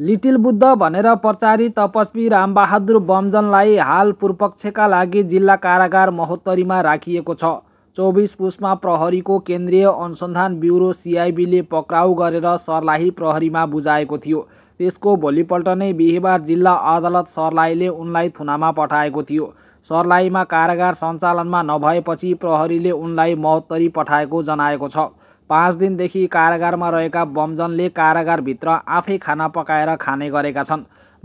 little Buddha भनेर प्रचारित तपस्वी रामबहादुर बमजनलाई हाल पूर्वपक्षका लागि जिल्ला कारागार महोत्तरीमा राखिएको छ चौबिस पुसमा प्रहरीको केन्द्रीय अनुसन्धान ब्युरो सिआइबीले पक्राउ गरेर सर्लाही प्रहरीमा बुझाएको थियो त्यसको भोलिपल्ट नै बिहिबार जिल्ला अदालत सर्लाहीले उनलाई थुनामा पठाएको थियो सर्लाहीमा कारागार सञ्चालनमा नभएपछि प्रहरीले उनलाई महोत्तरी पठाएको जनाएको छ पाँच दिनदेखि कारागारमा रहेका बमजनले कारागारभित्र आफै खाना पकाएर खाने गरेका छन्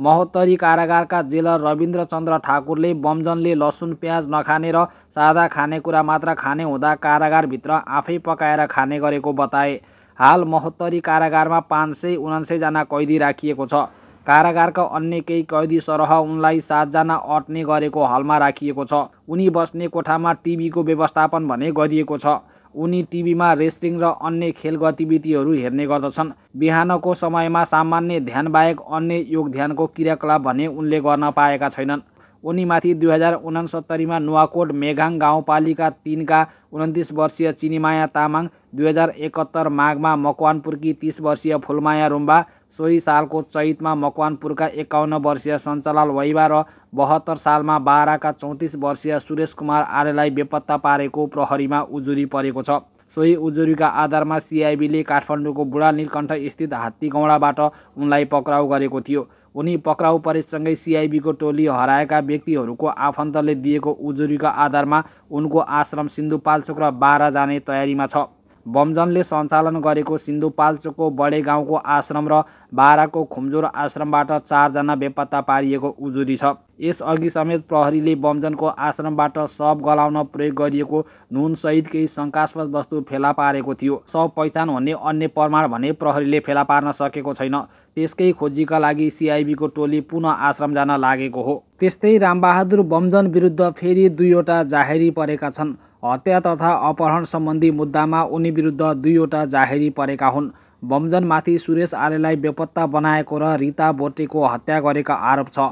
महोत्तरी कारागारका जेलर रविन्द्र चन्द्र ठाकुरले बमजनले लसुन प्याज नखाने र सादा खानेकुरा मात्र खाने हुँदा कारागारभित्र आफै पकाएर खाने गरेको बताए हाल महोत्तरी कारागारमा पाँच सय उनासैजना कैदी राखिएको छ कारागारका अन्य केही कैदी सरह उनलाई सातजना अट्ने गरेको हलमा राखिएको छ उनी बस्ने कोठामा टिभीको व्यवस्थापन भने गरिएको छ उनी टिभीमा रेस्लिङ र अन्य खेल गतिविधिहरू हेर्ने गर्दछन् बिहानको समयमा सामान्य ध्यानबाहेक अन्य योग ध्यानको क्रियाकलाप भने उनले गर्न पाएका छैनन् उनीमाथि दुई हजार उनासत्तरीमा नुवाकोट मेघाङ गाउँपालिका तिनका उन्तिस वर्षीय चिनीमाया तामाङ दुई हजार एकहत्तर माघमा मकवानपुरकी तिस वर्षीय फुलमाया रुम्बा सोही सालको चैतमा मकवानपुरका एकाउन्न वर्षीय सञ्चालन वैवा र बहत्तर सालमा बाह्रका चौतिस वर्षीय सुरेश कुमार आर्यलाई बेपत्ता पारेको प्रहरीमा उजुरी परेको छ सोही उजुरीका आधारमा सिआइबीले काठमाडौँको बुढा नीलकण्ठ स्थित हात्तीगौँडाबाट उनलाई पक्राउ गरेको थियो उनी पक्राउ परेसँगै सिआइबीको टोली हराएका व्यक्तिहरूको आफन्तले दिएको उजुरीका आधारमा उनको आश्रम सिन्धुपाल्चोक र बाह्र जाने तयारीमा छ बमजनले सञ्चालन गरेको सिन्धुपाल्चोकको बडे गाउँको आश्रम र बाह्रको खुमजोर आश्रमबाट चारजना बेपत्ता पारिएको उजुरी छ यसअघि समेत प्रहरीले बमजनको आश्रमबाट सब गलाउन प्रयोग गरिएको नुनसहित केही शङ्कास्पद वस्तु फेला पारेको थियो सब पहिचान हुने अन्य प्रमाण भने प्रहरीले फेला पार्न सकेको छैन त्यसकै खोजीका लागि सिआइबीको टोली पुनः आश्रम जान लागेको हो त्यस्तै रामबहादुर बमजन विरुद्ध फेरि दुईवटा जाहेरी परेका छन् हत्या तथा अपहरण सम्बन्धी मुद्दामा उनी विरुद्ध दुईवटा जाहेरी परेका हुन् बमजनमाथि सुरेश आलेलाई बेपत्ता बनाएको र रिता बोटेको हत्या गरेका आरोप छ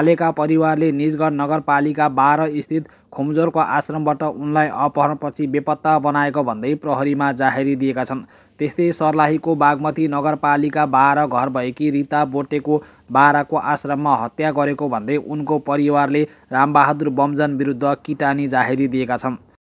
आलेका परिवारले निजगढ नगरपालिका बाह्र स्थित खुम्जोरको आश्रमबाट उनलाई अपहरणपछि बेपत्ता बनाएको भन्दै प्रहरीमा जाहेरी दिएका छन् त्यस्तै सर्लाहीको बागमती नगरपालिका बाह्र घर भएकी रिता बोटेको बाह्रको आश्रममा हत्या गरेको भन्दै उनको परिवारले रामबहादुर बमजन विरुद्ध किटानी जाहेरी दिएका छन्